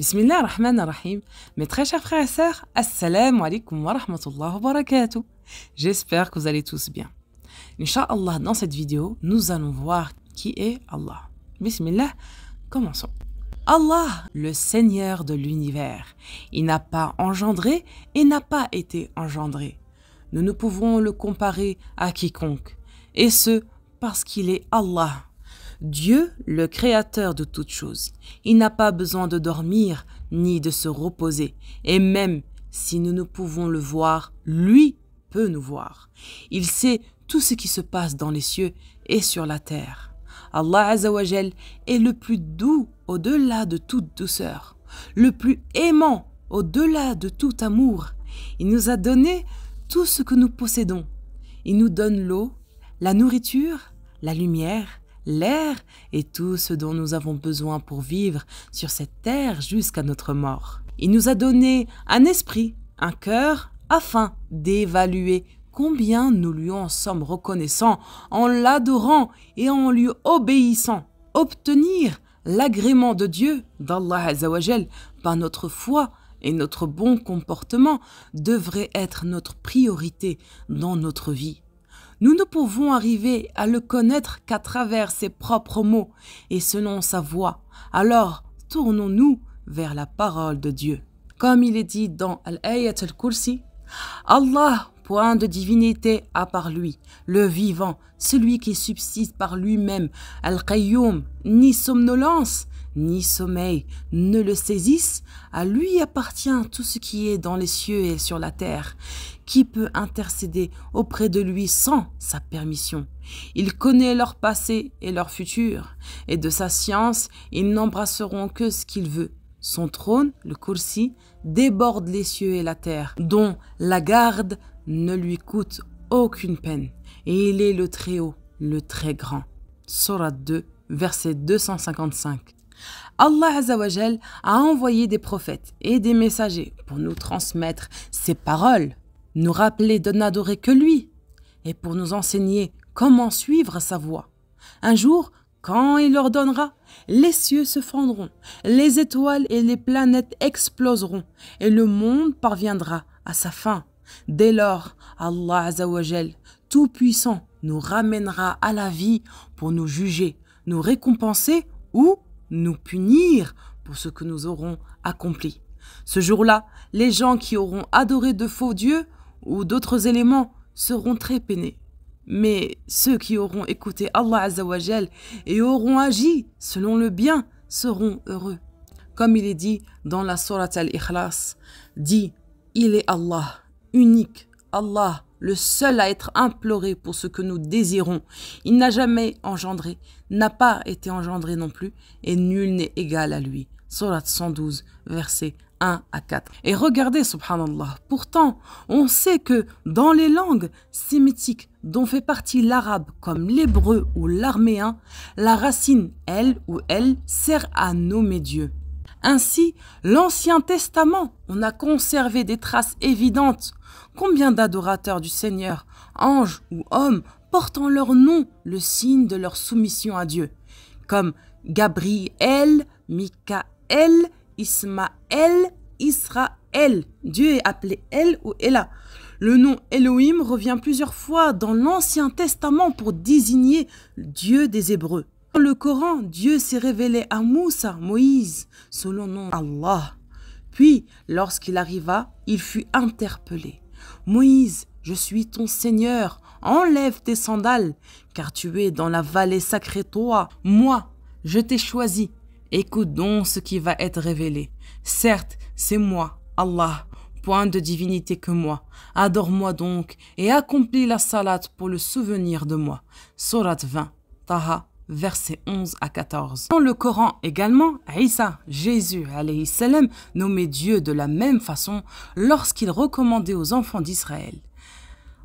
Bismillah ar-Rahman ar-Rahim. Mes très chers frères et sœurs, Assalamu alaikum wa rahmatullahi wa barakatuh. J'espère que vous allez tous bien. Inch'Allah, dans cette vidéo, nous allons voir qui est Allah. Bismillah, commençons. Allah, le Seigneur de l'univers, il n'a pas engendré et n'a pas été engendré. Nous ne pouvons le comparer à quiconque, et ce, parce qu'il est Allah, Dieu, le créateur de toutes choses, il n'a pas besoin de dormir ni de se reposer, et même si nous ne pouvons le voir, lui peut nous voir. Il sait tout ce qui se passe dans les cieux et sur la terre. Allah Azawajel est le plus doux au-delà de toute douceur, le plus aimant au-delà de tout amour. Il nous a donné tout ce que nous possédons. Il nous donne l'eau, la nourriture, la lumière, l'air et tout ce dont nous avons besoin pour vivre sur cette terre jusqu'à notre mort. Il nous a donné un esprit, un cœur, afin d'évaluer combien nous lui en sommes reconnaissants en l'adorant et en lui obéissant. Obtenir l'agrément de Dieu, d'Allah Azzawajal, par notre foi et notre bon comportement devrait être notre priorité dans notre vie. Nous ne pouvons arriver à le connaître qu'à travers ses propres mots et selon sa voix. Alors, tournons-nous vers la parole de Dieu. Comme il est dit dans Al-Ayat al-Kursi, Allah, point de divinité à part lui, le vivant, celui qui subsiste par lui-même, Al-Qayyum, ni somnolence, ni sommeil ne le saisissent, à lui appartient tout ce qui est dans les cieux et sur la terre. Qui peut intercéder auprès de lui sans sa permission Il connaît leur passé et leur futur, et de sa science, ils n'embrasseront que ce qu'il veut. Son trône, le Kursi, déborde les cieux et la terre, dont la garde ne lui coûte aucune peine. Et il est le Très-Haut, le Très-Grand. Surat 2, verset 255. Allah a envoyé des prophètes et des messagers pour nous transmettre ses paroles, nous rappeler de n'adorer que lui, et pour nous enseigner comment suivre sa voie. Un jour, quand il ordonnera, les cieux se fendront, les étoiles et les planètes exploseront, et le monde parviendra à sa fin. Dès lors, Allah Azawajal, Tout-Puissant, nous ramènera à la vie pour nous juger, nous récompenser ou nous punir pour ce que nous aurons accompli. Ce jour-là, les gens qui auront adoré de faux dieux ou d'autres éléments seront très peinés. Mais ceux qui auront écouté Allah Azzawajal et auront agi selon le bien seront heureux. Comme il est dit dans la Sourate Al-Ikhlas, dit Il est Allah, unique, Allah, le seul à être imploré pour ce que nous désirons. Il n'a jamais engendré, n'a pas été engendré non plus, et nul n'est égal à lui. Sourate 112, verset 1 à 4. Et regardez, subhanallah, pourtant, on sait que dans les langues sémitiques dont fait partie l'arabe comme l'hébreu ou l'arméen, la racine elle ou elle sert à nommer Dieu. Ainsi, l'Ancien Testament, on a conservé des traces évidentes. Combien d'adorateurs du Seigneur, anges ou hommes, portent en leur nom le signe de leur soumission à Dieu, comme Gabriel, Michael, Ismaël, Israël. Dieu est appelé El ou Ella. Le nom Elohim revient plusieurs fois dans l'Ancien Testament pour désigner Dieu des Hébreux. Dans le Coran, Dieu s'est révélé à Moussa, Moïse, selon nom Allah. Puis, lorsqu'il arriva, il fut interpellé. Moïse, je suis ton Seigneur, enlève tes sandales, car tu es dans la vallée sacrée toi. Moi, je t'ai choisi Écoute donc ce qui va être révélé. Certes, c'est moi, Allah, point de divinité que moi. Adore-moi donc et accomplis la salat pour le souvenir de moi. Surat 20, Taha, versets 11 à 14. Dans le Coran également, Isa, Jésus salam, nommait Dieu de la même façon lorsqu'il recommandait aux enfants d'Israël.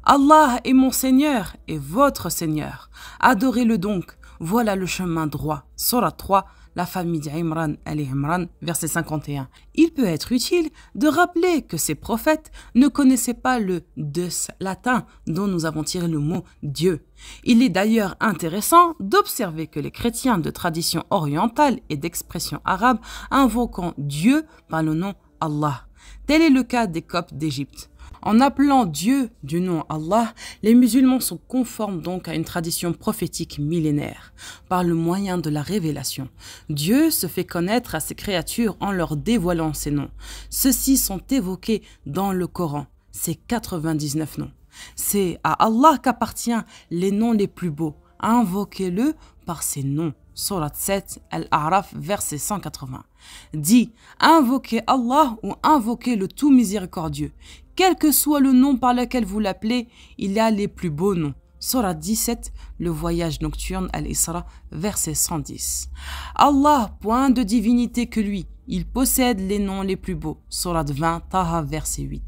Allah est mon Seigneur et votre Seigneur. Adorez-le donc, voilà le chemin droit. Surat 3, la famille d'Imran, Imran, verset 51. Il peut être utile de rappeler que ces prophètes ne connaissaient pas le Deus latin dont nous avons tiré le mot Dieu. Il est d'ailleurs intéressant d'observer que les chrétiens de tradition orientale et d'expression arabe invoquant Dieu par le nom Allah. Tel est le cas des Coptes d'Égypte. En appelant Dieu du nom Allah, les musulmans sont conformes donc à une tradition prophétique millénaire. Par le moyen de la révélation, Dieu se fait connaître à ses créatures en leur dévoilant ses noms. Ceux-ci sont évoqués dans le Coran, ses 99 noms. C'est à Allah qu'appartiennent les noms les plus beaux. Invoquez-le par ses noms. Surat 7, Al-A'raf, verset 180. Dit Invoquez Allah ou invoquez le tout miséricordieux. Quel que soit le nom par lequel vous l'appelez, il a les plus beaux noms. Surah 17, le voyage nocturne Al-Isra, verset 110. Allah, point de divinité que lui, il possède les noms les plus beaux. Surah 20, Taha, verset 8.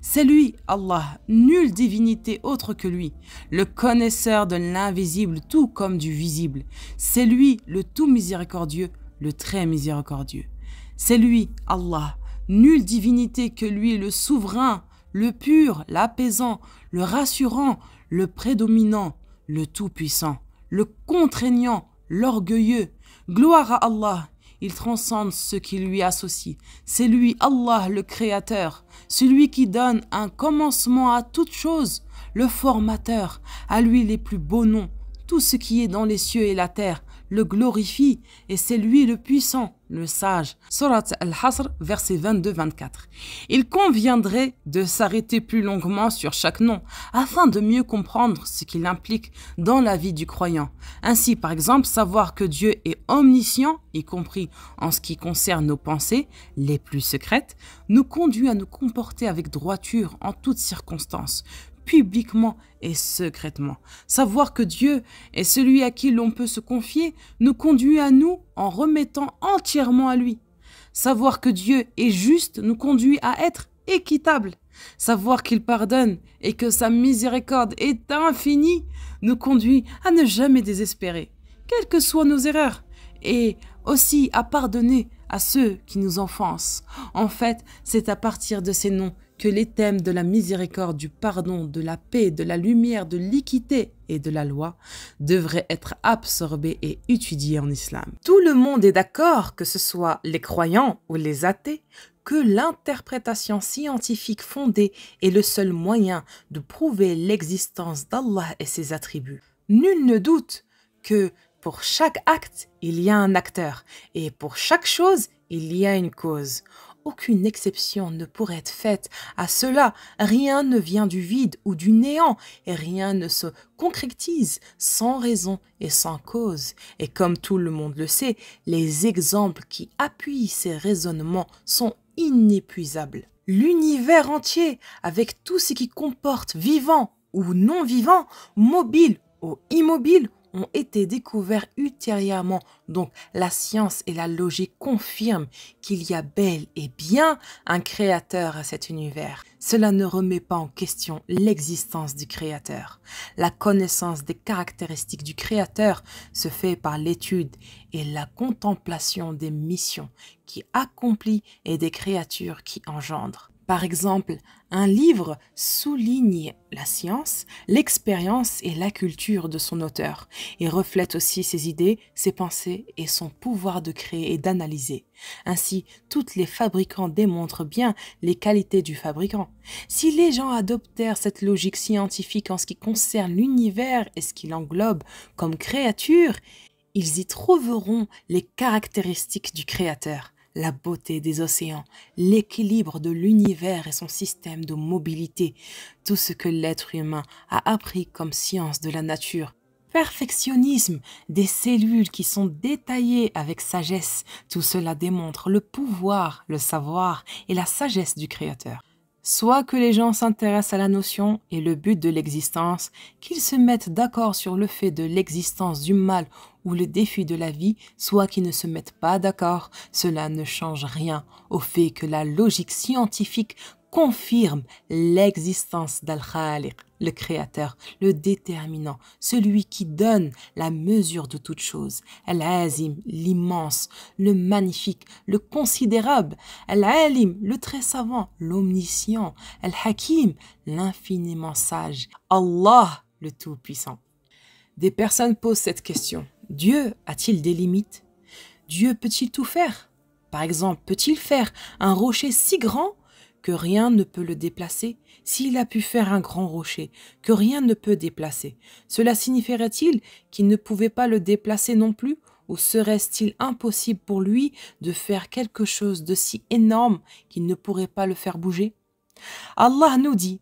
C'est lui, Allah, nulle divinité autre que lui, le connaisseur de l'invisible tout comme du visible. C'est lui, le tout miséricordieux, le très miséricordieux. C'est lui, Allah, nulle divinité que lui, le souverain, le pur, l'apaisant, le rassurant, le prédominant, le tout-puissant, le contraignant, l'orgueilleux. Gloire à Allah, il transcende ce qui lui associe. C'est lui Allah le Créateur, celui qui donne un commencement à toute chose, le formateur, à lui les plus beaux noms, tout ce qui est dans les cieux et la terre, le glorifie et c'est lui le puissant, le sage. Surat al-Hasr, verset 22-24. Il conviendrait de s'arrêter plus longuement sur chaque nom afin de mieux comprendre ce qu'il implique dans la vie du croyant. Ainsi, par exemple, savoir que Dieu est omniscient, y compris en ce qui concerne nos pensées les plus secrètes, nous conduit à nous comporter avec droiture en toutes circonstances, publiquement et secrètement. Savoir que Dieu est celui à qui l'on peut se confier nous conduit à nous en remettant entièrement à lui. Savoir que Dieu est juste nous conduit à être équitable. Savoir qu'il pardonne et que sa miséricorde est infinie nous conduit à ne jamais désespérer, quelles que soient nos erreurs, et aussi à pardonner à ceux qui nous enfoncent. En fait, c'est à partir de ces noms que les thèmes de la miséricorde, du pardon, de la paix, de la lumière, de l'équité et de la loi devraient être absorbés et étudiés en islam. Tout le monde est d'accord, que ce soit les croyants ou les athées, que l'interprétation scientifique fondée est le seul moyen de prouver l'existence d'Allah et ses attributs. Nul ne doute que pour chaque acte, il y a un acteur, et pour chaque chose, il y a une cause aucune exception ne pourrait être faite à cela. Rien ne vient du vide ou du néant, et rien ne se concrétise sans raison et sans cause. Et comme tout le monde le sait, les exemples qui appuient ces raisonnements sont inépuisables. L'univers entier, avec tout ce qui comporte vivant ou non vivant, mobile ou immobile, ont été découverts ultérieurement. Donc la science et la logique confirment qu'il y a bel et bien un créateur à cet univers. Cela ne remet pas en question l'existence du créateur. La connaissance des caractéristiques du créateur se fait par l'étude et la contemplation des missions qui accomplit et des créatures qui engendrent. Par exemple, un livre souligne la science, l'expérience et la culture de son auteur, et reflète aussi ses idées, ses pensées et son pouvoir de créer et d'analyser. Ainsi, toutes les fabricants démontrent bien les qualités du fabricant. Si les gens adoptèrent cette logique scientifique en ce qui concerne l'univers et ce qu'il englobe comme créature, ils y trouveront les caractéristiques du créateur la beauté des océans, l'équilibre de l'univers et son système de mobilité, tout ce que l'être humain a appris comme science de la nature. Perfectionnisme, des cellules qui sont détaillées avec sagesse, tout cela démontre le pouvoir, le savoir et la sagesse du Créateur. Soit que les gens s'intéressent à la notion et le but de l'existence, qu'ils se mettent d'accord sur le fait de l'existence du mal ou le défi de la vie, soit qu'ils ne se mettent pas d'accord, cela ne change rien au fait que la logique scientifique confirme l'existence d'Al-Khaliq, le Créateur, le déterminant, celui qui donne la mesure de toute chose. Al-Azim, l'immense, le magnifique, le considérable. Al-Alim, le très savant, l'omniscient. Al-Hakim, l'infiniment sage. Allah, le Tout-Puissant. Des personnes posent cette question. Dieu a-t-il des limites Dieu peut-il tout faire Par exemple, peut-il faire un rocher si grand que rien ne peut le déplacer, s'il a pu faire un grand rocher, que rien ne peut déplacer, cela signifierait-il qu'il ne pouvait pas le déplacer non plus, ou serait-il impossible pour lui de faire quelque chose de si énorme qu'il ne pourrait pas le faire bouger Allah nous dit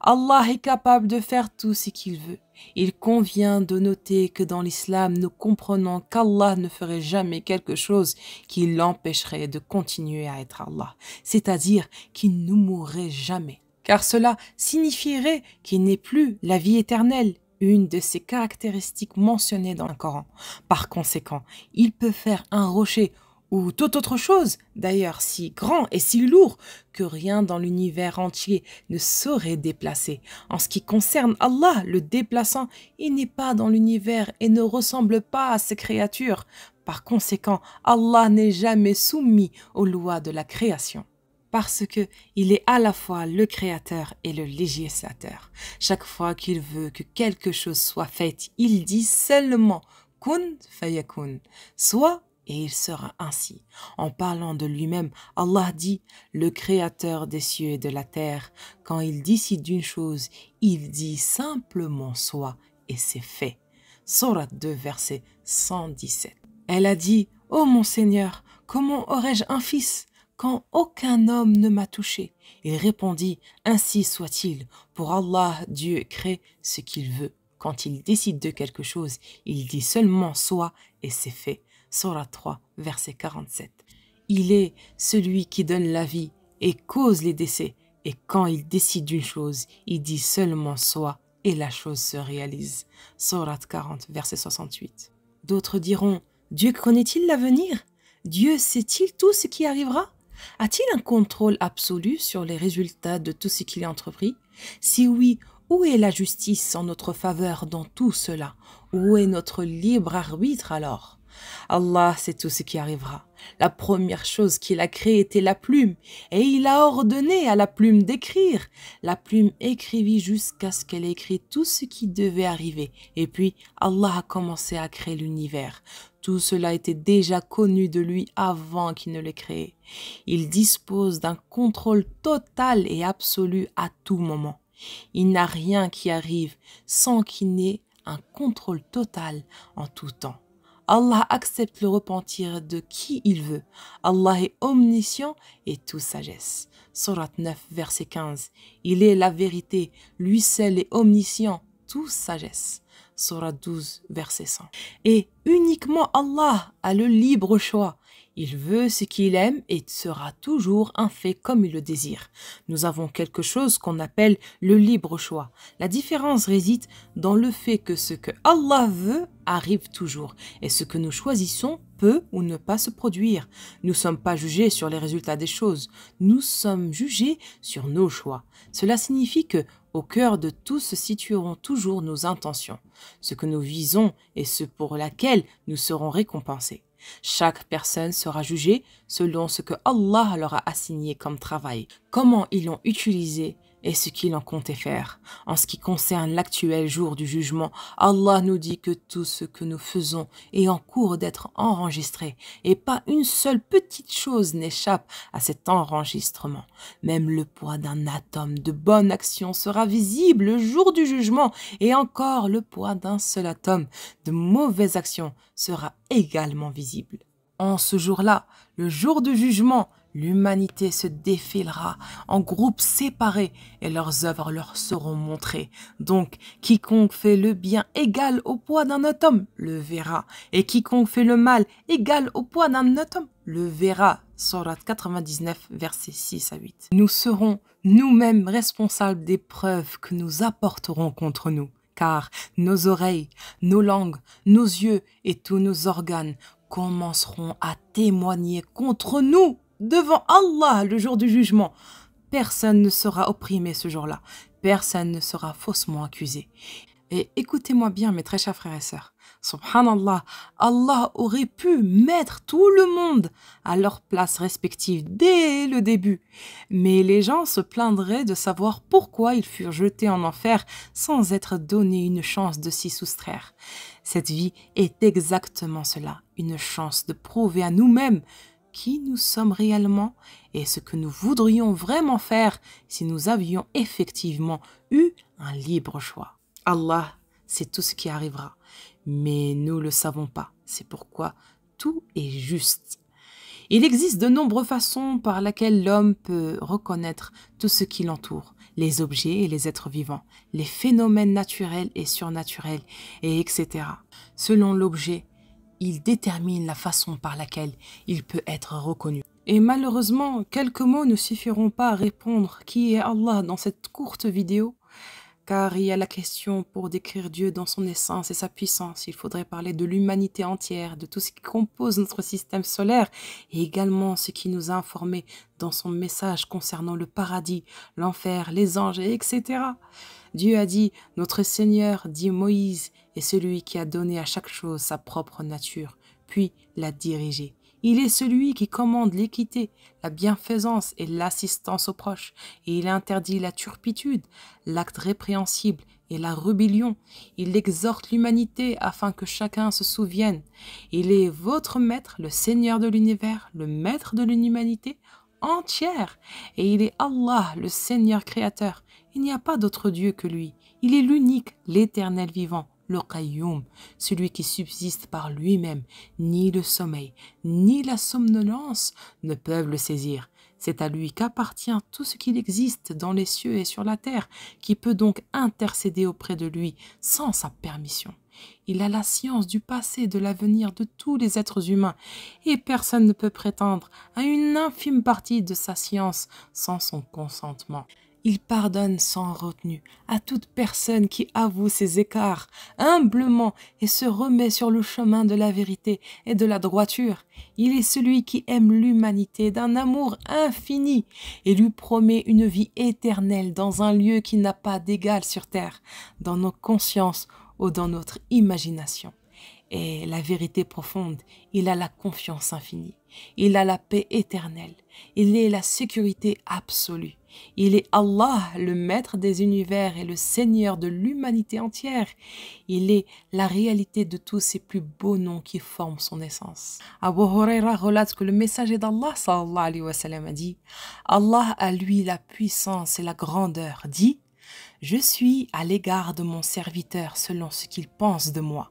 Allah est capable de faire tout ce qu'il veut. Il convient de noter que dans l'islam, nous comprenons qu'Allah ne ferait jamais quelque chose qui l'empêcherait de continuer à être Allah, c'est-à-dire qu'il ne mourrait jamais. Car cela signifierait qu'il n'est plus la vie éternelle, une de ses caractéristiques mentionnées dans le Coran. Par conséquent, il peut faire un rocher ou toute autre chose, d'ailleurs si grand et si lourd que rien dans l'univers entier ne saurait déplacer. En ce qui concerne Allah, le déplaçant, il n'est pas dans l'univers et ne ressemble pas à ses créatures. Par conséquent, Allah n'est jamais soumis aux lois de la création parce que il est à la fois le créateur et le législateur. Chaque fois qu'il veut que quelque chose soit fait, il dit seulement kun fayakun, soit et il sera ainsi. En parlant de lui-même, Allah dit, le Créateur des cieux et de la terre, quand il décide d'une chose, il dit simplement soit, et c'est fait. Surat 2, verset 117. Elle a dit, Ô oh mon Seigneur, comment aurais-je un fils quand aucun homme ne m'a touché Il répondit, Ainsi soit-il, pour Allah, Dieu crée ce qu'il veut. Quand il décide de quelque chose, il dit seulement soit et c'est fait. Sorat 3, verset 47. Il est celui qui donne la vie et cause les décès, et quand il décide d'une chose, il dit seulement soi et la chose se réalise. Sorat 40, verset 68. D'autres diront Dieu connaît-il l'avenir Dieu sait-il tout ce qui arrivera A-t-il un contrôle absolu sur les résultats de tout ce qu'il a entrepris Si oui, où est la justice en notre faveur dans tout cela Où est notre libre arbitre alors Allah c'est tout ce qui arrivera. La première chose qu'il a créée était la plume, et il a ordonné à la plume d'écrire. La plume écrivit jusqu'à ce qu'elle ait écrit tout ce qui devait arriver, et puis Allah a commencé à créer l'univers. Tout cela était déjà connu de lui avant qu'il ne l'ait créé. Il dispose d'un contrôle total et absolu à tout moment. Il n'a rien qui arrive sans qu'il n'ait un contrôle total en tout temps. Allah accepte le repentir de qui il veut. Allah est omniscient et tout sagesse. Surah 9, verset 15. Il est la vérité, lui seul est omniscient, tout sagesse. Surah 12, verset 100. Et uniquement Allah a le libre choix. Il veut ce qu'il aime et sera toujours un fait comme il le désire. Nous avons quelque chose qu'on appelle le libre choix. La différence réside dans le fait que ce que Allah veut arrive toujours et ce que nous choisissons peut ou ne pas se produire. Nous ne sommes pas jugés sur les résultats des choses, nous sommes jugés sur nos choix. Cela signifie que au cœur de tout se situeront toujours nos intentions, ce que nous visons et ce pour laquelle nous serons récompensés. Chaque personne sera jugée selon ce que Allah leur a assigné comme travail, comment ils l'ont utilisé et ce qu'il en comptait faire. En ce qui concerne l'actuel jour du jugement, Allah nous dit que tout ce que nous faisons est en cours d'être enregistré, et pas une seule petite chose n'échappe à cet enregistrement. Même le poids d'un atome de bonne action sera visible le jour du jugement, et encore le poids d'un seul atome de mauvaise action sera également visible. En ce jour-là, le jour du jugement, L'humanité se défilera en groupes séparés et leurs œuvres leur seront montrées. Donc, quiconque fait le bien égal au poids d'un homme le verra, et quiconque fait le mal égal au poids d'un homme le verra. Surat 99, versets 6 à 8. Nous serons nous-mêmes responsables des preuves que nous apporterons contre nous, car nos oreilles, nos langues, nos yeux et tous nos organes commenceront à témoigner contre nous devant Allah le jour du jugement. Personne ne sera opprimé ce jour-là. Personne ne sera faussement accusé. Et écoutez-moi bien, mes très chers frères et sœurs. Subhanallah, Allah aurait pu mettre tout le monde à leur place respective dès le début. Mais les gens se plaindraient de savoir pourquoi ils furent jetés en enfer sans être donnés une chance de s'y soustraire. Cette vie est exactement cela, une chance de prouver à nous-mêmes qui nous sommes réellement et ce que nous voudrions vraiment faire si nous avions effectivement eu un libre choix. Allah, c'est tout ce qui arrivera, mais nous ne le savons pas. C'est pourquoi tout est juste. Il existe de nombreuses façons par lesquelles l'homme peut reconnaître tout ce qui l'entoure, les objets et les êtres vivants, les phénomènes naturels et surnaturels, et etc. Selon l'objet, il détermine la façon par laquelle il peut être reconnu. Et malheureusement, quelques mots ne suffiront pas à répondre qui est Allah dans cette courte vidéo, car il y a la question pour décrire Dieu dans son essence et sa puissance. Il faudrait parler de l'humanité entière, de tout ce qui compose notre système solaire, et également ce qui nous a informés dans son message concernant le paradis, l'enfer, les anges, etc. Dieu a dit, notre Seigneur dit Moïse, et celui qui a donné à chaque chose sa propre nature, puis l'a dirigée. Il est celui qui commande l'équité, la bienfaisance et l'assistance aux proches, et il interdit la turpitude, l'acte répréhensible et la rébellion. Il exhorte l'humanité afin que chacun se souvienne. Il est votre maître, le Seigneur de l'univers, le maître de l'humanité entière, et il est Allah, le Seigneur créateur. Il n'y a pas d'autre Dieu que lui. Il est l'unique, l'éternel vivant, le Qayyum, celui qui subsiste par lui-même, ni le sommeil, ni la somnolence ne peuvent le saisir. C'est à lui qu'appartient tout ce qu'il existe dans les cieux et sur la terre, qui peut donc intercéder auprès de lui sans sa permission. Il a la science du passé et de l'avenir de tous les êtres humains, et personne ne peut prétendre à une infime partie de sa science sans son consentement. Il pardonne sans retenue à toute personne qui avoue ses écarts humblement et se remet sur le chemin de la vérité et de la droiture. Il est celui qui aime l'humanité d'un amour infini et lui promet une vie éternelle dans un lieu qui n'a pas d'égal sur terre, dans nos consciences ou dans notre imagination. Et la vérité profonde, il a la confiance infinie, il a la paix éternelle, il est la sécurité absolue. Il est Allah, le maître des univers et le seigneur de l'humanité entière. Il est la réalité de tous ces plus beaux noms qui forment son essence. Abu Huraira relate que le messager d'Allah alayhi wa sallam, a dit Allah a lui la puissance et la grandeur. Dit Je suis à l'égard de mon serviteur selon ce qu'il pense de moi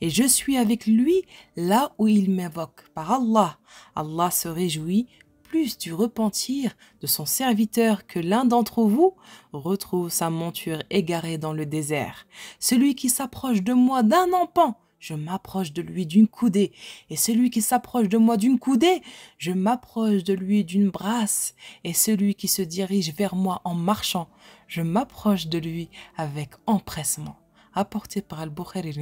et je suis avec lui là où il m'évoque. Par Allah, Allah se réjouit plus du repentir de son serviteur que l'un d'entre vous retrouve sa monture égarée dans le désert. Celui qui s'approche de moi d'un empan, je m'approche de lui d'une coudée, et celui qui s'approche de moi d'une coudée, je m'approche de lui d'une brasse, et celui qui se dirige vers moi en marchant, je m'approche de lui avec empressement. Apporté par Al-Bukhari et les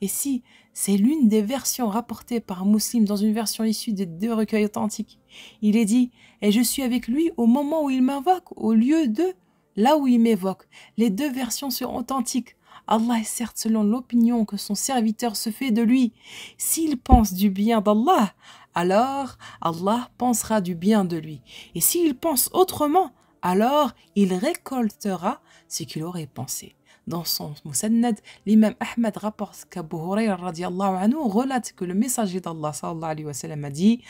et si c'est l'une des versions rapportées par un Mouslim dans une version issue des deux recueils authentiques, il est dit Et je suis avec lui au moment où il m'invoque, au lieu de là où il m'évoque. Les deux versions sont authentiques. Allah est certes selon l'opinion que son serviteur se fait de lui. S'il pense du bien d'Allah, alors Allah pensera du bien de lui. Et s'il pense autrement, alors il récoltera ce qu'il aurait pensé. Dans son Musannad, l'imam Ahmed rapporte qu'Abu radiallahu anhu relate que le messager d'Allah sallallahu alayhi wa sallam a dit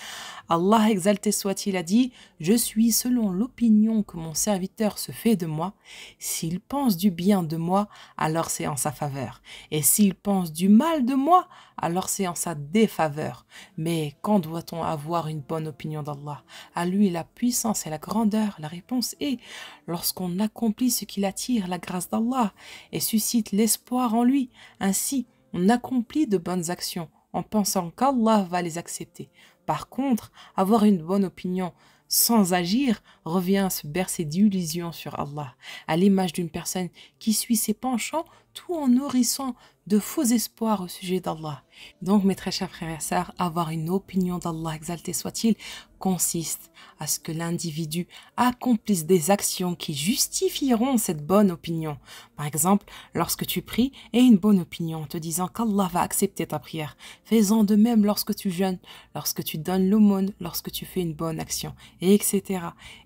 Allah exalté soit-il a dit Je suis selon l'opinion que mon serviteur se fait de moi. S'il pense du bien de moi, alors c'est en sa faveur. Et s'il pense du mal de moi, alors c'est en sa défaveur. Mais quand doit-on avoir une bonne opinion d'Allah À lui la puissance et la grandeur. La réponse est lorsqu'on accomplit ce qu'il attire, la grâce d'Allah, et suscite l'espoir en lui. Ainsi, on accomplit de bonnes actions en pensant qu'Allah va les accepter. Par contre, avoir une bonne opinion sans agir revient à se bercer d'illusions sur Allah, à l'image d'une personne qui suit ses penchants tout en nourrissant de faux espoirs au sujet d'Allah. Donc, mes très chers frères et sœurs, avoir une opinion d'Allah exalté soit-il consiste à ce que l'individu accomplisse des actions qui justifieront cette bonne opinion. Par exemple, lorsque tu pries, aie une bonne opinion en te disant qu'Allah va accepter ta prière. Fais-en de même lorsque tu jeûnes, lorsque tu donnes l'aumône, lorsque tu fais une bonne action, etc.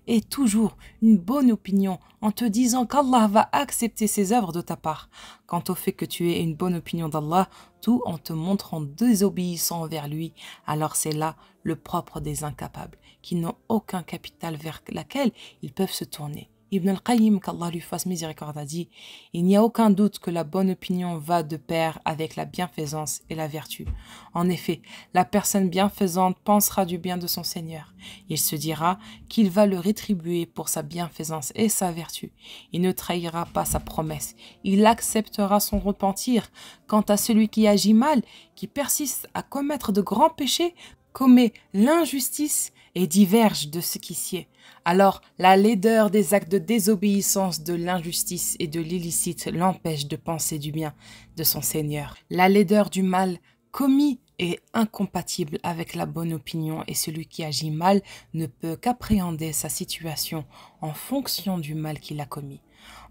Et toujours une bonne opinion en te disant qu'Allah va accepter ses œuvres de ta part quant au fait que tu aies une bonne opinion d'Allah, tout en te montrant désobéissant envers lui, alors c'est là le propre des incapables, qui n'ont aucun capital vers lequel ils peuvent se tourner. Ibn al-Qayyim, qu'Allah lui fasse miséricorde, a dit Il n'y a aucun doute que la bonne opinion va de pair avec la bienfaisance et la vertu. En effet, la personne bienfaisante pensera du bien de son Seigneur. Il se dira qu'il va le rétribuer pour sa bienfaisance et sa vertu. Il ne trahira pas sa promesse. Il acceptera son repentir. Quant à celui qui agit mal, qui persiste à commettre de grands péchés, commet l'injustice, et diverge de ce qui sied. Alors la laideur des actes de désobéissance, de l'injustice et de l'illicite l'empêche de penser du bien de son Seigneur. La laideur du mal commis est incompatible avec la bonne opinion et celui qui agit mal ne peut qu'appréhender sa situation en fonction du mal qu'il a commis.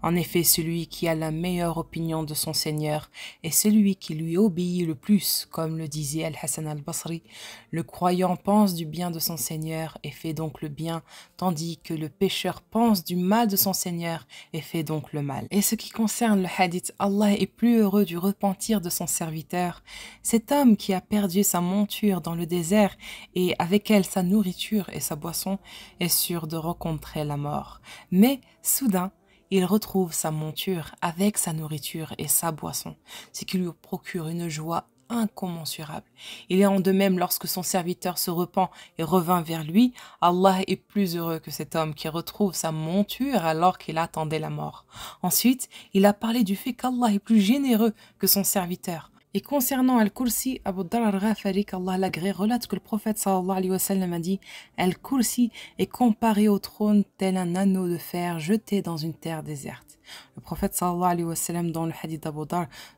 En effet, celui qui a la meilleure opinion de son Seigneur est celui qui lui obéit le plus, comme le disait Al-Hassan al-Basri. Le croyant pense du bien de son Seigneur et fait donc le bien, tandis que le pécheur pense du mal de son Seigneur et fait donc le mal. Et ce qui concerne le hadith, Allah est plus heureux du repentir de son serviteur. Cet homme qui a perdu sa monture dans le désert et avec elle sa nourriture et sa boisson est sûr de rencontrer la mort. Mais soudain, il retrouve sa monture avec sa nourriture et sa boisson, ce qui lui procure une joie incommensurable. Il est en de même lorsque son serviteur se repent et revint vers lui, Allah est plus heureux que cet homme qui retrouve sa monture alors qu'il attendait la mort. Ensuite, il a parlé du fait qu'Allah est plus généreux que son serviteur et concernant Al-Kursi, Abu al Ghafari, qu'Allah l'agré, relate que le prophète sallallahu alayhi wa sallam a dit Al-Kursi est comparé au trône tel un anneau de fer jeté dans une terre déserte. Le prophète sallallahu alayhi wa dans le hadith d'Abu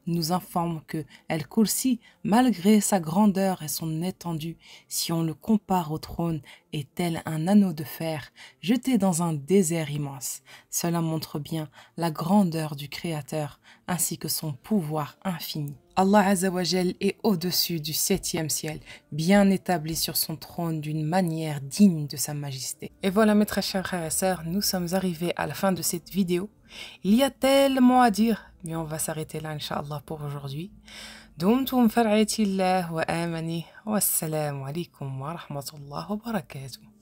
nous informe que court Kursi, malgré sa grandeur et son étendue, si on le compare au trône, est tel un anneau de fer jeté dans un désert immense. Cela montre bien la grandeur du Créateur ainsi que son pouvoir infini. Allah azawajel est au-dessus du septième ciel, bien établi sur son trône d'une manière digne de sa majesté. Et voilà mes très chers frères et sœurs, nous sommes arrivés à la fin de cette vidéo. Il y a tellement à dire, mais on va s'arrêter là, inshallah pour aujourd'hui. دمتم في رعاية الله وآمنه والسلام عليكم ورحمة الله وبركاته